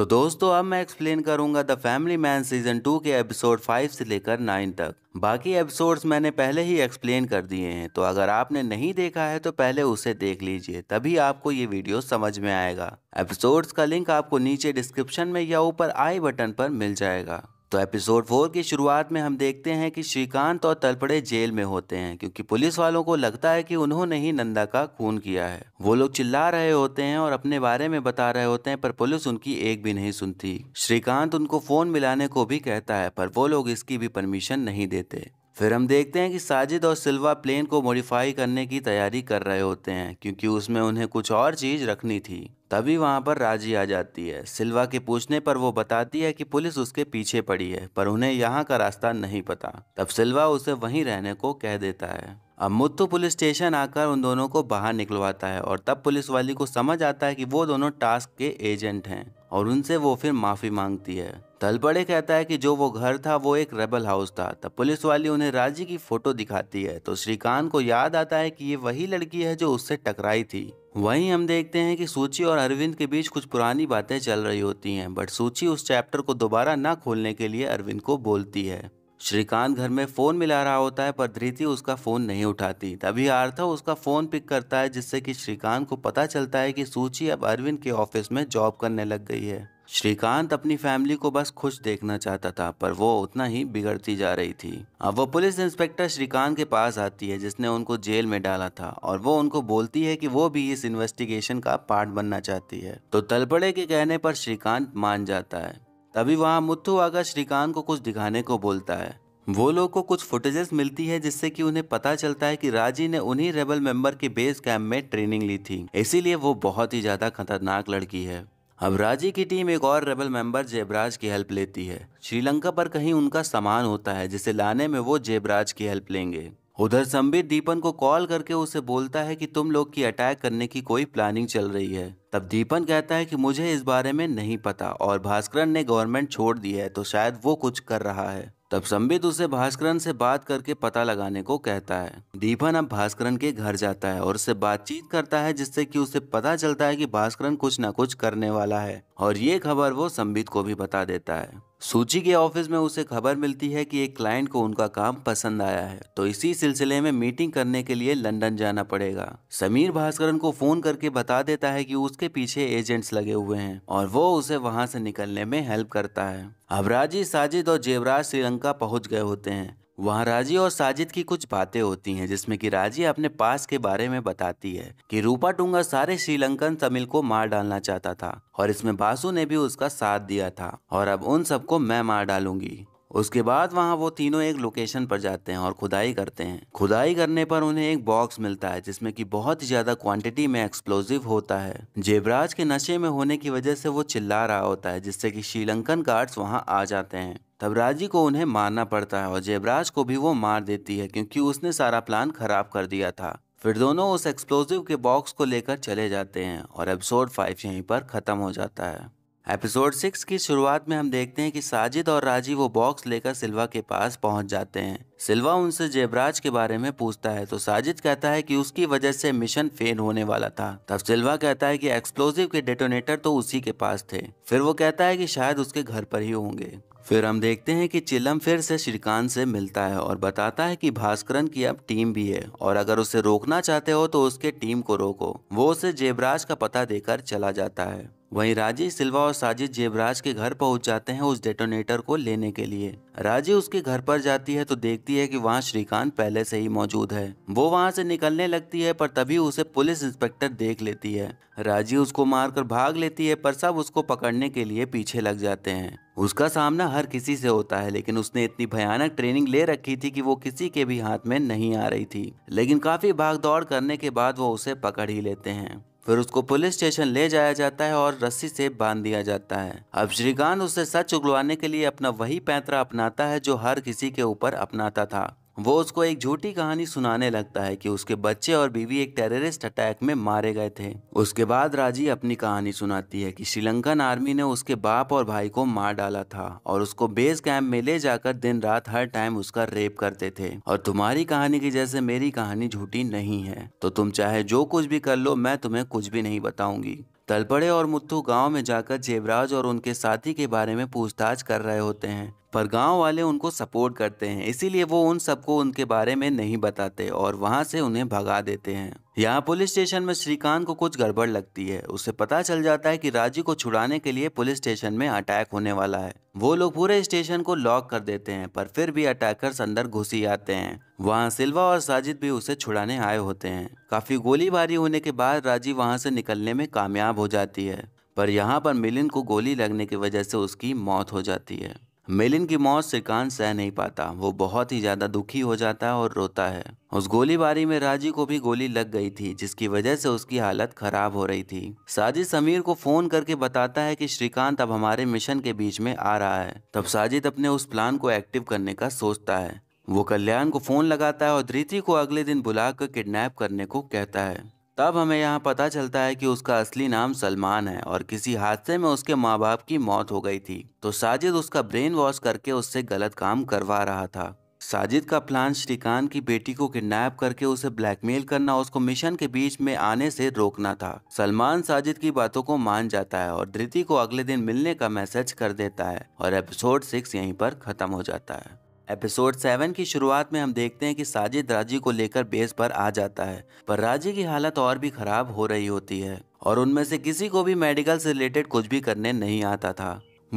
तो दोस्तों अब मैं एक्सप्लेन करूंगा the family man season two के एपिसोड फाइव से लेकर नाइन तक बाकी एपिसोड्स मैंने पहले ही एक्सप्लेन कर दिए हैं तो अगर आपने नहीं देखा है तो पहले उसे देख लीजिए तभी आपको ये वीडियो समझ में आएगा एपिसोड्स का लिंक आपको नीचे डिस्क्रिप्शन में या ऊपर आई बटन पर मिल जाएगा तो एपिसोड फोर की शुरुआत में हम देखते हैं कि श्रीकांत और तलपड़े जेल में होते हैं क्योंकि पुलिस वालों को लगता है कि उन्होंने ही नंदा का खून किया है वो लोग चिल्ला रहे होते हैं और अपने बारे में बता रहे होते हैं पर पुलिस उनकी एक भी नहीं सुनती श्रीकांत उनको फोन मिलाने को भी कहता है पर वो लोग इसकी भी परमिशन नहीं देते फिर हम देखते हैं कि साजिद और सिल्वा प्लेन को मॉडिफाई करने की तैयारी कर रहे होते हैं क्योंकि उसमें उन्हें कुछ और चीज़ रखनी थी तभी वहाँ पर राजी आ जाती है सिल्वा के पूछने पर वो बताती है कि पुलिस उसके पीछे पड़ी है पर उन्हें यहाँ का रास्ता नहीं पता तब सिल्वा उसे वहीं रहने को कह देता है अब मुत्तू पुलिस स्टेशन आकर उन दोनों को बाहर निकलवाता है और तब पुलिस वाली को समझ आता है कि वो दोनों टास्क के एजेंट हैं और उनसे वो फिर माफ़ी मांगती है तलपड़े कहता है कि जो वो घर था वो एक रेबल हाउस था तब पुलिस वाली उन्हें राजी की फोटो दिखाती है तो श्रीकांत को याद आता है कि ये वही लड़की है जो उससे टकराई थी वहीं हम देखते हैं कि सूची और अरविंद के बीच कुछ पुरानी बातें चल रही होती हैं बट सूची उस चैप्टर को दोबारा न खोलने के लिए अरविंद को बोलती है श्रीकांत घर में फ़ोन मिला रहा होता है पर धृति उसका फ़ोन नहीं उठाती तभी आर्थव उसका फ़ोन पिक करता है जिससे कि श्रीकांत को पता चलता है कि सूची अब अरविंद के ऑफिस में जॉब करने लग गई है श्रीकांत अपनी फैमिली को बस खुश देखना चाहता था पर वो उतना ही बिगड़ती जा रही थी अब वो पुलिस इंस्पेक्टर श्रीकांत के पास आती है जिसने उनको जेल में डाला था और वो उनको बोलती है कि वो भी इस इन्वेस्टिगेशन का पार्ट बनना चाहती है तो तलपड़े के कहने पर श्रीकांत मान जाता है तभी वहाँ मुथु आकर श्रीकांत को कुछ दिखाने को बोलता है वो लोग को कुछ फुटेजेस मिलती है जिससे कि उन्हें पता चलता है कि राजी ने उन्हीं रेबल मेंबर के बेस कैंप में ट्रेनिंग ली थी इसीलिए वो बहुत ही ज्यादा खतरनाक लड़की है अब राजी की टीम एक और रेबल मेंबर जेबराज की हेल्प लेती है श्रीलंका पर कहीं उनका सामान होता है जिसे लाने में वो जेबराज की हेल्प लेंगे उधर संबित दीपन को कॉल करके उसे बोलता है कि तुम लोग की अटैक करने की कोई प्लानिंग चल रही है तब दीपन कहता है कि मुझे इस बारे में नहीं पता और भास्करन ने गवर्नमेंट छोड़ दी है तो शायद वो कुछ कर रहा है तब संबित उसे भास्करन से बात करके पता लगाने को कहता है दीपन अब भास्करन के घर जाता है और उससे बातचीत करता है जिससे कि उसे पता चलता है कि भास्करन कुछ ना कुछ करने वाला है और ये खबर वो संबित को भी बता देता है सूची के ऑफिस में उसे खबर मिलती है कि एक क्लाइंट को उनका काम पसंद आया है तो इसी सिलसिले में मीटिंग करने के लिए लंदन जाना पड़ेगा समीर भास्करन को फोन करके बता देता है कि उसके पीछे एजेंट्स लगे हुए हैं और वो उसे वहां से निकलने में हेल्प करता है अबराजी साजिद और जेवराज श्रीलंका पहुंच गए होते हैं वहाँ राजी और साजिद की कुछ बातें होती हैं जिसमें कि राजी अपने पास के बारे में बताती है कि रूपा टूंगा सारे श्रीलंकन तमिल को मार डालना चाहता था और इसमें बासु ने भी उसका साथ दिया था और अब उन सबको मैं मार डालूंगी उसके बाद वहाँ वो तीनों एक लोकेशन पर जाते हैं और खुदाई करते हैं खुदाई करने पर उन्हें एक बॉक्स मिलता है जिसमें कि बहुत ही ज्यादा क्वांटिटी में एक्सप्लोजिव होता है जेबराज के नशे में होने की वजह से वो चिल्ला रहा होता है जिससे कि श्रीलंकन गार्ड्स वहाँ आ जाते हैं राजी को उन्हें मारना पड़ता है और जयबराज को भी वो मार देती है क्योंकि उसने सारा प्लान खराब कर दिया था फिर दोनों उस एक्सप्लोजिव के बॉक्स को लेकर चले जाते हैं और एपिसोड फाइव यहीं पर ख़त्म हो जाता है एपिसोड सिक्स की शुरुआत में हम देखते हैं कि साजिद और राजी वो बॉक्स लेकर सिल्वा के पास पहुंच जाते हैं सिल्वा उनसे जेबराज के बारे में पूछता है तो साजिद कहता है कि उसकी वजह से मिशन फेल होने वाला था तब सिल्वा कहता है कि एक्सप्लोजिव के डेटोनेटर तो उसी के पास थे फिर वो कहता है कि शायद उसके घर पर ही होंगे फिर हम देखते हैं कि चिलम फिर से श्रीकांत से मिलता है और बताता है कि भास्करन की अब टीम भी है और अगर उसे रोकना चाहते हो तो उसके टीम को रोको वो उसे जेबराज का पता देकर चला जाता है वहीं राजीव सिल्वा और साजिद जेबराज के घर पहुंच जाते हैं उस डेटोनेटर को लेने के लिए राजी उसके घर पर जाती है तो देखती है कि वहाँ श्रीकांत पहले से ही मौजूद है वो वहाँ से निकलने लगती है पर तभी उसे पुलिस इंस्पेक्टर देख लेती है राजी उसको मारकर भाग लेती है पर सब उसको पकड़ने के लिए पीछे लग जाते हैं उसका सामना हर किसी से होता है लेकिन उसने इतनी भयानक ट्रेनिंग ले रखी थी कि वो किसी के भी हाथ में नहीं आ रही थी लेकिन काफी भाग दौड़ करने के बाद वो उसे पकड़ ही लेते हैं फिर उसको पुलिस स्टेशन ले जाया जाता है और रस्सी से बांध दिया जाता है अब श्रीकांत उसे सच उगलवाने के लिए अपना वही पैंतरा अपनाता है जो हर किसी के ऊपर अपनाता था वो उसको एक झूठी कहानी सुनाने लगता है कि उसके बच्चे और बीवी एक टेररिस्ट अटैक में मारे गए थे उसके बाद राजी अपनी कहानी सुनाती है कि श्रीलंकन आर्मी ने उसके बाप और भाई को मार डाला था और उसको बेस कैंप में ले जाकर दिन रात हर टाइम उसका रेप करते थे और तुम्हारी कहानी की जैसे मेरी कहानी झूठी नहीं है तो तुम चाहे जो कुछ भी कर लो मैं तुम्हें कुछ भी नहीं बताऊंगी तलपड़े और मुत्थू गांव में जाकर जेवराज और उनके साथी के बारे में पूछताछ कर रहे होते हैं पर गांव वाले उनको सपोर्ट करते हैं इसीलिए वो उन सबको उनके बारे में नहीं बताते और वहां से उन्हें भगा देते हैं यहाँ पुलिस स्टेशन में श्रीकांत को कुछ गड़बड़ लगती है उसे पता चल जाता है कि राजी को छुड़ाने के लिए पुलिस स्टेशन में अटैक होने वाला है वो लोग पूरे स्टेशन को लॉक कर देते हैं पर फिर भी अटैकर्स अंदर घुस ही आते हैं वहाँ सिल्वा और साजिद भी उसे छुड़ाने आए होते हैं काफी गोलीबारी होने के बाद राजी वहाँ से निकलने में कामयाब हो जाती है पर यहाँ पर मिलिन को गोली लगने की वजह से उसकी मौत हो जाती है मेलिन की मौत से कान सह नहीं पाता वो बहुत ही ज़्यादा दुखी हो जाता है और रोता है उस गोलीबारी में राजी को भी गोली लग गई थी जिसकी वजह से उसकी हालत खराब हो रही थी साजिद समीर को फोन करके बताता है कि श्रीकांत अब हमारे मिशन के बीच में आ रहा है तब साजिद अपने उस प्लान को एक्टिव करने का सोचता है वो कल्याण को फोन लगाता है और धृति को अगले दिन बुलाकर किडनैप करने को कहता है तब हमें यहाँ पता चलता है कि उसका असली नाम सलमान है और किसी हादसे में उसके माँ बाप की मौत हो गई थी तो साजिद उसका ब्रेन वॉश करके उससे गलत काम करवा रहा था साजिद का प्लान श्रीकांत की बेटी को किडनैप करके उसे ब्लैकमेल करना उसको मिशन के बीच में आने से रोकना था सलमान साजिद की बातों को मान जाता है और धृति को अगले दिन मिलने का मैसेज कर देता है और एपिसोड सिक्स यहीं पर खत्म हो जाता है एपिसोड सेवन की शुरुआत में हम देखते हैं कि साजिद राजी को लेकर बेस पर आ जाता है पर राजी की हालत और भी खराब हो रही होती है और उनमें से किसी को भी मेडिकल से रिलेटेड कुछ भी करने नहीं आता था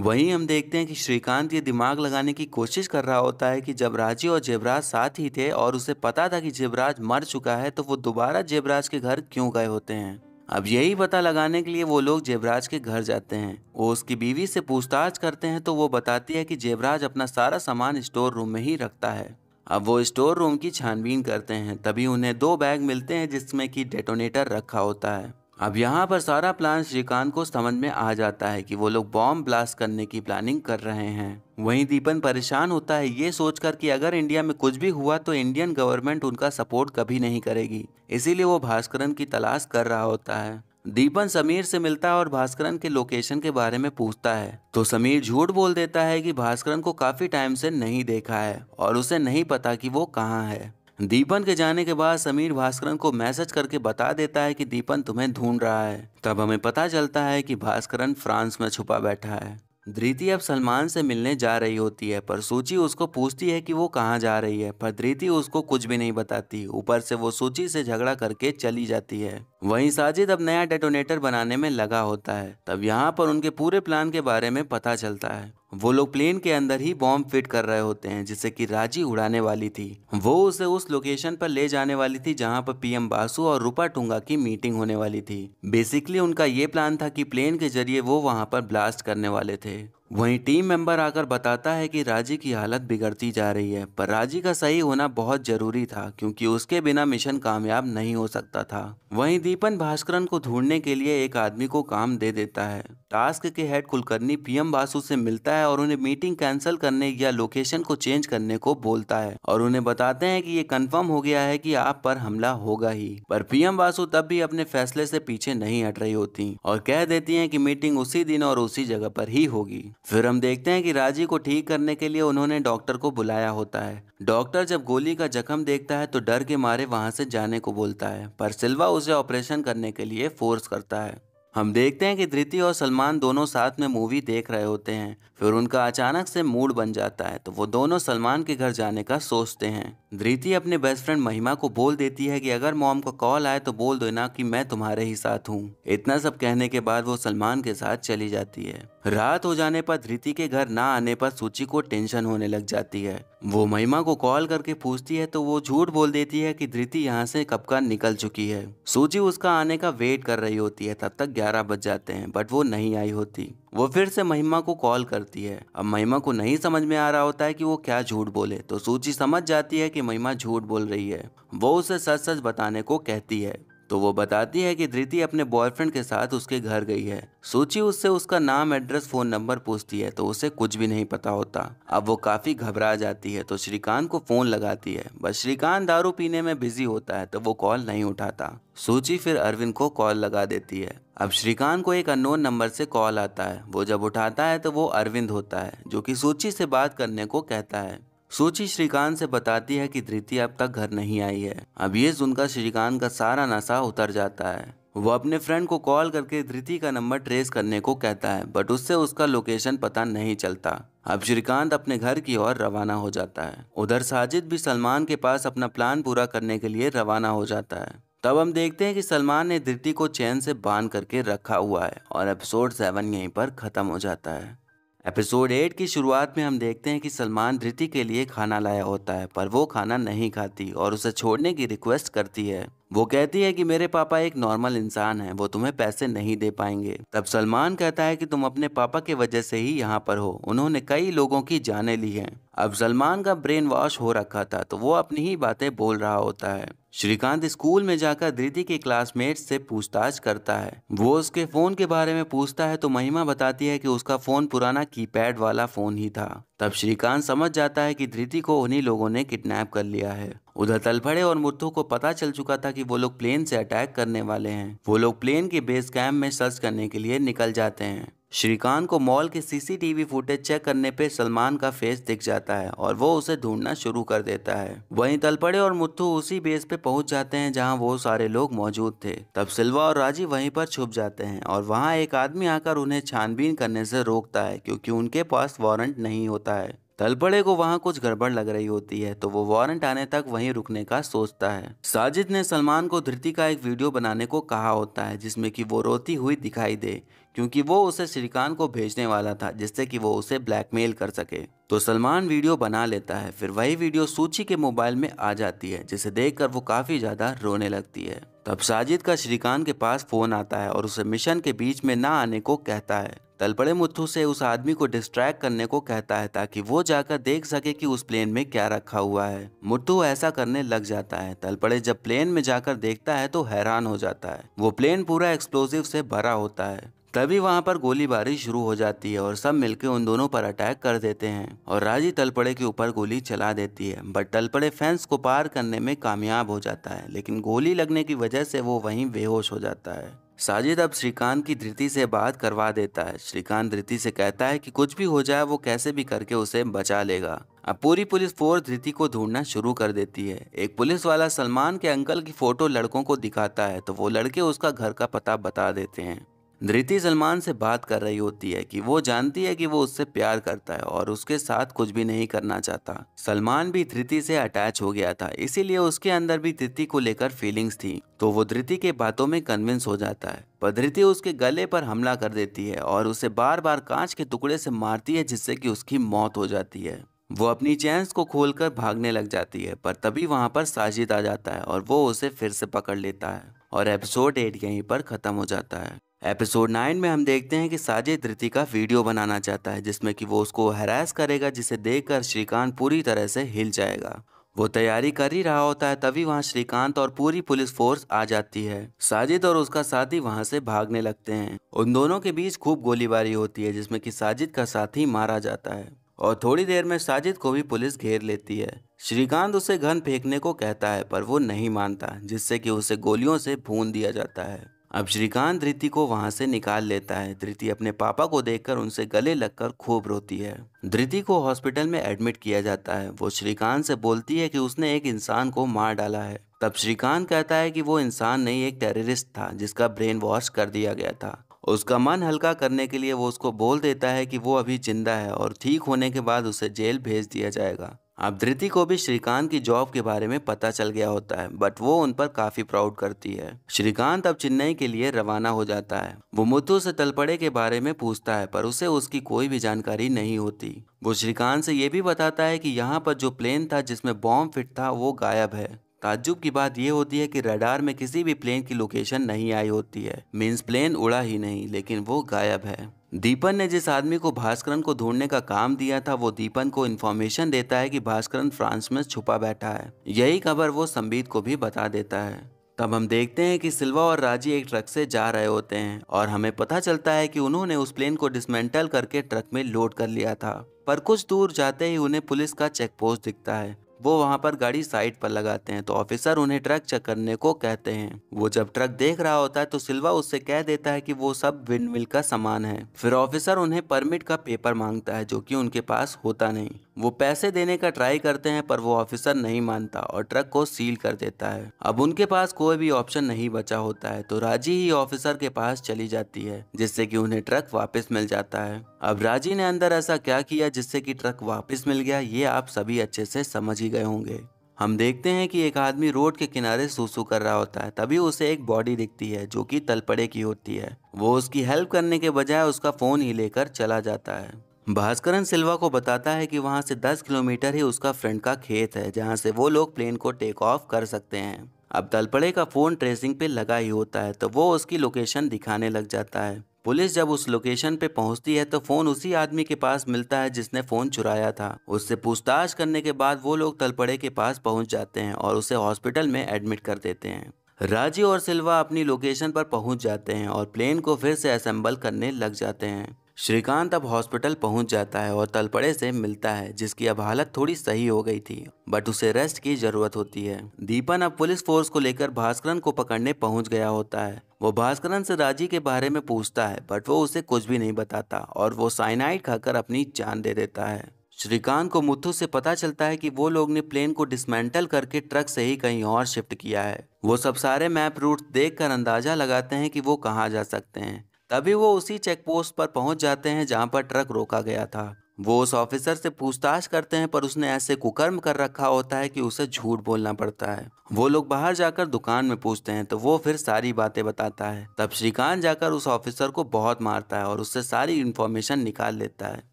वहीं हम देखते हैं कि श्रीकांत ये दिमाग लगाने की कोशिश कर रहा होता है कि जब राजी और जेबराज साथ ही थे और उसे पता था कि जेबराज मर चुका है तो वो दोबारा जेबराज के घर क्यों गए होते हैं अब यही पता लगाने के लिए वो लोग जेबराज के घर जाते हैं वो उसकी बीवी से पूछताछ करते हैं तो वो बताती है कि जेबराज अपना सारा सामान स्टोर रूम में ही रखता है अब वो स्टोर रूम की छानबीन करते हैं तभी उन्हें दो बैग मिलते हैं जिसमें कि डेटोनेटर रखा होता है अब यहाँ पर सारा प्लान श्रीकांत को समझ में आ जाता है कि वो लोग बॉम्ब ब्लास्ट करने की प्लानिंग कर रहे हैं वहीं दीपन परेशान होता है ये सोचकर कि अगर इंडिया में कुछ भी हुआ तो इंडियन गवर्नमेंट उनका सपोर्ट कभी नहीं करेगी इसीलिए वो भास्करन की तलाश कर रहा होता है दीपन समीर से मिलता है और भास्करन के लोकेशन के बारे में पूछता है तो समीर झूठ बोल देता है कि भास्करन को काफी टाइम से नहीं देखा है और उसे नहीं पता कि वो कहाँ है दीपन के जाने के बाद समीर भास्करन को मैसेज करके बता देता है कि दीपन तुम्हें ढूंढ रहा है तब हमें पता चलता है कि भास्करन फ्रांस में छुपा बैठा है धृति अब सलमान से मिलने जा रही होती है पर सूची उसको पूछती है कि वो कहाँ जा रही है पर धृति उसको कुछ भी नहीं बताती ऊपर से वो सूची से झगड़ा करके चली जाती है वहीं साजिद अब नया डेटोनेटर बनाने में लगा होता है तब यहाँ पर उनके पूरे प्लान के बारे में पता चलता है वो लोग प्लेन के अंदर ही बॉम्ब फिट कर रहे होते हैं जिसे कि राजी उड़ाने वाली थी वो उसे उस लोकेशन पर ले जाने वाली थी जहां पर पीएम बासु और रूपा टुंगा की मीटिंग होने वाली थी बेसिकली उनका ये प्लान था कि प्लेन के जरिए वो वहां पर ब्लास्ट करने वाले थे वहीं टीम मेंबर आकर बताता है कि राजी की हालत बिगड़ती जा रही है पर राजी का सही होना बहुत जरूरी था क्योंकि उसके बिना मिशन कामयाब नहीं हो सकता था वहीं दीपन भास्करन को ढूंढने के लिए एक आदमी को काम दे देता है टास्क के हेड कुलकर्णी पीएम बासु से मिलता है और उन्हें मीटिंग कैंसिल करने या लोकेशन को चेंज करने को बोलता है और उन्हें बताते हैं की ये कन्फर्म हो गया है की आप पर हमला होगा ही पर पीएम बासु तब भी अपने फैसले से पीछे नहीं हट रही होती और कह देती है की मीटिंग उसी दिन और उसी जगह पर ही होगी फिर हम देखते हैं कि राजी को ठीक करने के लिए उन्होंने डॉक्टर को बुलाया होता है डॉक्टर जब गोली का जख्म देखता है तो डर के मारे वहां से जाने को बोलता है पर सिल्वा उसे ऑपरेशन करने के लिए फोर्स करता है हम देखते हैं कि धृति और सलमान दोनों साथ में मूवी देख रहे होते हैं फिर उनका अचानक से मूड बन जाता है तो वो दोनों सलमान के घर जाने का सोचते हैं धृति अपने बेस्ट फ्रेंड महिमा को बोल देती है कि अगर मॉम का कॉल आए तो बोल दो ना कि मैं तुम्हारे ही साथ हूँ इतना सब कहने के बाद वो सलमान के साथ चली जाती है रात हो जाने पर धृति के घर ना आने पर सूची को टेंशन होने लग जाती है वो महिमा को कॉल करके पूछती है तो वो झूठ बोल देती है कि धृति यहाँ से कब का निकल चुकी है सूची उसका आने का वेट कर रही होती है तब तक ग्यारह बज जाते हैं बट वो नहीं आई होती वो फिर से महिमा को कॉल करती है अब महिमा को नहीं समझ में आ रहा होता है कि वो क्या झूठ बोले तो सूची समझ जाती है कि की महिमा झूठ बोल रही है वो उसे सच सच बताने को कहती है तो वो बताती है कि धृति अपने बॉयफ्रेंड के साथ उसके घर गई है सूची उससे उसका नाम एड्रेस फोन नंबर पूछती है तो उसे कुछ भी नहीं पता होता अब वो काफी घबरा जाती है तो श्रीकांत को फोन लगाती है बस श्रीकांत दारू पीने में बिजी होता है तो वो कॉल नहीं उठाता सूची फिर अरविंद को कॉल लगा देती है अब श्रीकांत को एक अननोन नंबर से कॉल आता है वो जब उठाता है तो वो अरविंद होता है जो कि सूची से बात करने को कहता है सोची श्रीकांत से बताती है कि धृति अब तक घर नहीं आई है अब ये सुनकर श्रीकांत का सारा नशा उतर जाता है वो अपने फ्रेंड को कॉल करके धृति का नंबर ट्रेस करने को कहता है बट उससे उसका लोकेशन पता नहीं चलता अब श्रीकांत अपने घर की ओर रवाना हो जाता है उधर साजिद भी सलमान के पास अपना प्लान पूरा करने के लिए रवाना हो जाता है तब हम देखते हैं कि सलमान ने धृति को चैन से बांध करके रखा हुआ है और एपिसोड सेवन यहीं पर ख़त्म हो जाता है एपिसोड एट की शुरुआत में हम देखते हैं कि सलमान धृति के लिए खाना लाया होता है पर वो खाना नहीं खाती और उसे छोड़ने की रिक्वेस्ट करती है वो कहती है कि मेरे पापा एक नॉर्मल इंसान हैं वो तुम्हें पैसे नहीं दे पाएंगे तब सलमान कहता है कि तुम अपने पापा के वजह से ही यहाँ पर हो उन्होंने कई लोगों की जाने ली है अब सलमान का ब्रेन वॉश हो रखा था तो वो अपनी ही बातें बोल रहा होता है श्रीकांत स्कूल में जाकर धृति के क्लासमेट से पूछताछ करता है वो उसके फोन के बारे में पूछता है तो महिमा बताती है कि उसका फोन पुराना कीपैड वाला फोन ही था तब श्रीकांत समझ जाता है कि धृति को उन्हीं लोगों ने किडनैप कर लिया है उधर तलफड़े और मुर्तू को पता चल चुका था कि वो लोग प्लेन से अटैक करने वाले हैं वो लोग प्लेन के बेस कैंप में सर्च करने के लिए निकल जाते हैं श्रीकांत को मॉल के सीसीटीवी फुटेज चेक करने पे सलमान का फेस दिख जाता है और वो उसे ढूंढना शुरू कर देता है वहीं तलपड़े और मुथु उसी बेस पे पहुंच जाते हैं जहां वो सारे लोग मौजूद थे तब सिल्वा और राजी वहीं पर छुप जाते हैं और वहां एक आदमी आकर उन्हें छानबीन करने से रोकता है क्योंकि उनके पास वारंट नहीं होता है तलपड़े को वहाँ कुछ गड़बड़ लग रही होती है तो वो वारंट आने तक वहीं रुकने का सोचता है साजिद ने सलमान को धृति का एक वीडियो बनाने को कहा होता है जिसमें कि वो रोती हुई दिखाई दे क्योंकि वो उसे श्रीकांत को भेजने वाला था जिससे कि वो उसे ब्लैकमेल कर सके तो सलमान वीडियो बना लेता है फिर वही वीडियो सूची के मोबाइल में आ जाती है जिसे देख वो काफ़ी ज़्यादा रोने लगती है तब साजिद का श्रीकांत के पास फ़ोन आता है और उसे मिशन के बीच में न आने को कहता है तलपड़े मुथु से उस आदमी को डिस्ट्रैक्ट करने को कहता है ताकि वो जाकर देख सके कि उस प्लेन में क्या रखा हुआ है मुथु ऐसा करने लग जाता है तलपड़े जब प्लेन में जाकर देखता है तो हैरान हो जाता है वो प्लेन पूरा एक्सप्लोसिव से भरा होता है तभी वहां पर गोलीबारी शुरू हो जाती है और सब मिलकर उन दोनों पर अटैक कर देते हैं और राजी तलपड़े के ऊपर गोली चला देती है बट तलपड़े फेंस को पार करने में कामयाब हो जाता है लेकिन गोली लगने की वजह से वो वहीं बेहोश हो जाता है साजिद अब श्रीकांत की धृति से बात करवा देता है श्रीकांत धृति से कहता है कि कुछ भी हो जाए वो कैसे भी करके उसे बचा लेगा अब पूरी पुलिस फोर्स धृति को ढूंढना शुरू कर देती है एक पुलिस वाला सलमान के अंकल की फोटो लड़कों को दिखाता है तो वो लड़के उसका घर का पता बता देते हैं धृति सलमान से बात कर रही होती है कि वो जानती है कि वो उससे प्यार करता है और उसके साथ कुछ भी नहीं करना चाहता सलमान भी धृति से अटैच हो गया था इसीलिए उसके अंदर भी धृति को लेकर फीलिंग्स थी तो वो धृति के बातों में कन्विंस हो जाता है पर धृति उसके गले पर हमला कर देती है और उसे बार बार कांच के टुकड़े से मारती है जिससे की उसकी मौत हो जाती है वो अपनी चैंस को खोलकर भागने लग जाती है पर तभी वहाँ पर साजिद आ जाता है और वो उसे फिर से पकड़ लेता है और एपिसोड एट यहीं पर ख़त्म हो जाता है एपिसोड नाइन में हम देखते हैं कि साजिद धृति का वीडियो बनाना चाहता है जिसमें कि वो उसको हरास करेगा जिसे देखकर श्रीकांत पूरी तरह से हिल जाएगा वो तैयारी कर ही रहा होता है तभी वहाँ श्रीकांत और पूरी पुलिस फोर्स आ जाती है साजिद और उसका साथी वहाँ से भागने लगते हैं उन दोनों के बीच खूब गोलीबारी होती है जिसमें कि साजिद का साथी मारा जाता है और थोड़ी देर में साजिद को भी पुलिस घेर लेती है श्रीकांत उसे घन फेंकने को कहता है पर वो नहीं मानता जिससे कि उसे गोलियों से भून दिया जाता है अब श्रीकांत धृति को वहां से निकाल लेता है धृति अपने पापा को देखकर उनसे गले लगकर खूब रोती है धृति को हॉस्पिटल में एडमिट किया जाता है वो श्रीकांत से बोलती है कि उसने एक इंसान को मार डाला है तब श्रीकांत कहता है कि वो इंसान नहीं एक टेररिस्ट था जिसका ब्रेन वॉश कर दिया गया था उसका मन हल्का करने के लिए वो उसको बोल देता है कि वो अभी जिंदा है और ठीक होने के बाद उसे जेल भेज दिया जाएगा अब धृति को भी श्रीकांत की जॉब के बारे में पता चल गया होता है बट वो उन पर काफी प्राउड करती है श्रीकांत अब चेन्नई के लिए रवाना हो जाता है वो मुथु से तलपड़े के बारे में पूछता है पर उसे उसकी कोई भी जानकारी नहीं होती वो श्रीकांत से ये भी बताता है कि यहाँ पर जो प्लेन था जिसमें बॉम्ब फिट था वो गायब है ताजुब की बात यह होती है कि रडार में किसी भी प्लेन की लोकेशन नहीं आई होती है मीन्स प्लेन उड़ा ही नहीं लेकिन वो गायब है दीपन ने जिस आदमी को भास्करन को ढूंढने का काम दिया था वो दीपन को इन्फॉर्मेशन देता है कि भास्करन फ्रांस में छुपा बैठा है यही खबर वो संबीत को भी बता देता है तब हम देखते हैं कि सिल्वा और राजी एक ट्रक से जा रहे होते हैं और हमें पता चलता है कि उन्होंने उस प्लेन को डिसमेंटल करके ट्रक में लोड कर लिया था पर कुछ दूर जाते ही उन्हें पुलिस का चेक पोस्ट दिखता है वो वहाँ पर गाड़ी साइड पर लगाते हैं तो ऑफिसर उन्हें ट्रक चेक करने को कहते हैं वो जब ट्रक देख रहा होता है तो सिल्वा उससे कह देता है कि वो सब विंडमिल का सामान है फिर ऑफिसर उन्हें परमिट का पेपर मांगता है जो कि उनके पास होता नहीं वो पैसे देने का ट्राई करते हैं पर वो ऑफिसर नहीं मानता और ट्रक को सील कर देता है अब उनके पास कोई भी ऑप्शन नहीं बचा होता है तो राजी ही ऑफिसर के पास चली जाती है जिससे कि उन्हें ट्रक वापस मिल जाता है अब राजी ने अंदर ऐसा क्या किया जिससे कि ट्रक वापस मिल गया ये आप सभी अच्छे से समझ ही गए होंगे हम देखते हैं कि एक आदमी रोड के किनारे सूसू कर रहा होता है तभी उसे एक बॉडी दिखती है जो कि तलपड़े की होती है वो उसकी हेल्प करने के बजाय उसका फोन ही लेकर चला जाता है भास्करन सिल्वा को बताता है कि वहाँ से 10 किलोमीटर ही उसका फ्रेंड का खेत है जहाँ से वो लोग प्लेन को टेक ऑफ कर सकते हैं अब तलपड़े का फ़ोन ट्रेसिंग पे लगा ही होता है तो वो उसकी लोकेशन दिखाने लग जाता है पुलिस जब उस लोकेशन पे पहुंचती है तो फ़ोन उसी आदमी के पास मिलता है जिसने फ़ोन चुराया था उससे पूछताछ करने के बाद वो लोग तलपड़े के पास पहुंच जाते हैं और उसे हॉस्पिटल में एडमिट कर देते हैं राजी और सिल्वा अपनी लोकेशन पर पहुंच जाते हैं और प्लेन को फिर से असेंबल करने लग जाते हैं श्रीकांत अब हॉस्पिटल पहुंच जाता है और तलपड़े से मिलता है जिसकी अब हालत थोड़ी सही हो गई थी बट उसे रेस्ट की जरूरत होती है दीपन अब पुलिस फोर्स को लेकर भास्करन को पकड़ने पहुंच गया होता है वो भास्करन से राजी के बारे में पूछता है बट वो उसे कुछ भी नहीं बताता और वो साइनाइड खाकर अपनी जान दे देता है श्रीकांत को मुथु से पता चलता है कि वो लोग ने प्लेन को डिसमेंटल करके ट्रक से ही कहीं और शिफ्ट किया है वो सब सारे मैप रूट देखकर अंदाजा लगाते हैं कि वो कहाँ जा सकते हैं तभी वो उसी चेक पोस्ट पर पहुंच जाते हैं जहां पर ट्रक रोका गया था वो उस ऑफिसर से पूछताछ करते हैं पर उसने ऐसे कुकर्म कर रखा होता है कि उसे झूठ बोलना पड़ता है वो लोग बाहर जाकर दुकान में पूछते हैं तो वो फिर सारी बातें बताता है तब श्रीकांत जाकर उस ऑफिसर को बहुत मारता है और उससे सारी इन्फॉर्मेशन निकाल लेता है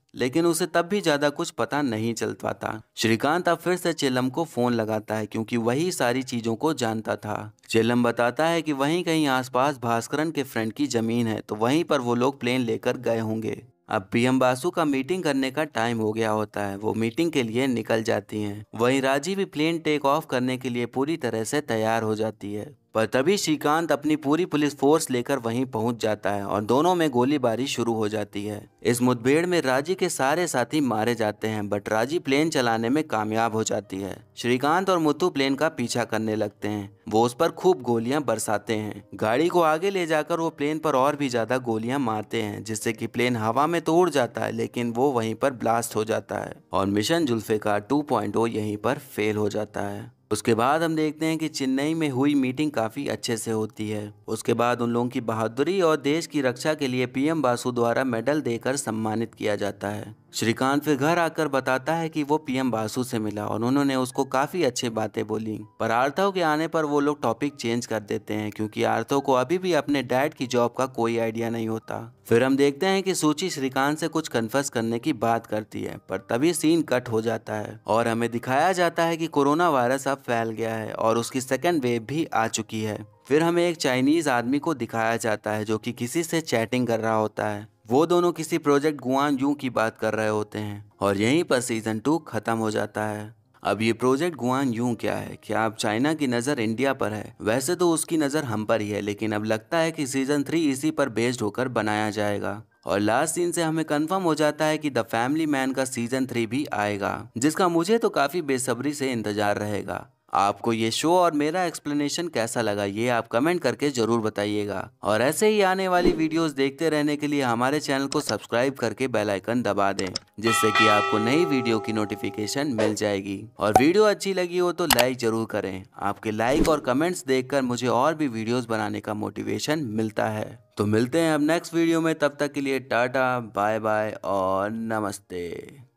लेकिन उसे तब भी ज्यादा कुछ पता नहीं चल पाता श्रीकांत अब फिर से चेलम को फोन लगाता है क्योंकि वही सारी चीजों को जानता था चेलम बताता है कि वहीं कहीं आसपास भास्करन के फ्रेंड की जमीन है तो वहीं पर वो लोग प्लेन लेकर गए होंगे अब पीएम बासु का मीटिंग करने का टाइम हो गया होता है वो मीटिंग के लिए निकल जाती हैं। वहीं राजी भी प्लेन टेक ऑफ करने के लिए पूरी तरह से तैयार हो जाती है पर तभी श्रीकांत अपनी पूरी पुलिस फोर्स लेकर वहीं पहुंच जाता है और दोनों में गोलीबारी शुरू हो जाती है इस मुठभेड़ में राजी के सारे साथी मारे जाते हैं बट राजी प्लेन चलाने में कामयाब हो जाती है श्रीकांत और मुथु प्लेन का पीछा करने लगते हैं वो उस पर खूब गोलियां बरसाते हैं गाड़ी को आगे ले जाकर वो प्लेन पर और भी ज्यादा गोलियां मारते हैं जिससे कि प्लेन हवा में तो उड़ जाता है लेकिन वो वहीं पर ब्लास्ट हो जाता है और मिशन जुल्फे का टू पॉइंट पर फेल हो जाता है उसके बाद हम देखते हैं कि चेन्नई में हुई मीटिंग काफ़ी अच्छे से होती है उसके बाद उन लोगों की बहादुरी और देश की रक्षा के लिए पीएम बासु द्वारा मेडल देकर सम्मानित किया जाता है श्रीकांत फिर घर आकर बताता है कि वो पीएम बासु से मिला और उन्होंने उसको काफ़ी अच्छी बातें बोली पर आर्थव के आने पर वो लोग टॉपिक चेंज कर देते हैं क्योंकि आर्थव को अभी भी अपने डैड की जॉब का कोई आइडिया नहीं होता फिर हम देखते हैं कि सूची श्रीकांत से कुछ कन्फर्स करने की बात करती है पर तभी सीन कट हो जाता है और हमें दिखाया जाता है की कोरोना वायरस अब फैल गया है और उसकी सेकेंड वेव भी आ चुकी है फिर हमें एक चाइनीज आदमी को दिखाया जाता है जो कि किसी से चैटिंग कर रहा होता है वो दोनों किसी प्रोजेक्ट गुआन जू की बात कर रहे होते हैं और यहीं पर सीजन टू खत्म हो जाता है अब ये प्रोजेक्ट गुआन यू क्या है क्या अब चाइना की नज़र इंडिया पर है वैसे तो उसकी नज़र हम पर ही है लेकिन अब लगता है कि सीजन थ्री इसी पर बेस्ड होकर बनाया जाएगा और लास्ट सीन से हमें कंफर्म हो जाता है कि द फैमिली मैन का सीजन थ्री भी आएगा जिसका मुझे तो काफ़ी बेसब्री से इंतजार रहेगा आपको ये शो और मेरा एक्सप्लेनेशन कैसा लगा ये आप कमेंट करके ज़रूर बताइएगा और ऐसे ही आने वाली वीडियोस देखते रहने के लिए हमारे चैनल को सब्सक्राइब करके बेल आइकन दबा दें जिससे कि आपको नई वीडियो की नोटिफिकेशन मिल जाएगी और वीडियो अच्छी लगी हो तो लाइक ज़रूर करें आपके लाइक और कमेंट्स कर मुझे और भी वीडियोज़ बनाने का मोटिवेशन मिलता है तो मिलते हैं अब नेक्स्ट वीडियो में तब तक के लिए टाटा बाय बाय और नमस्ते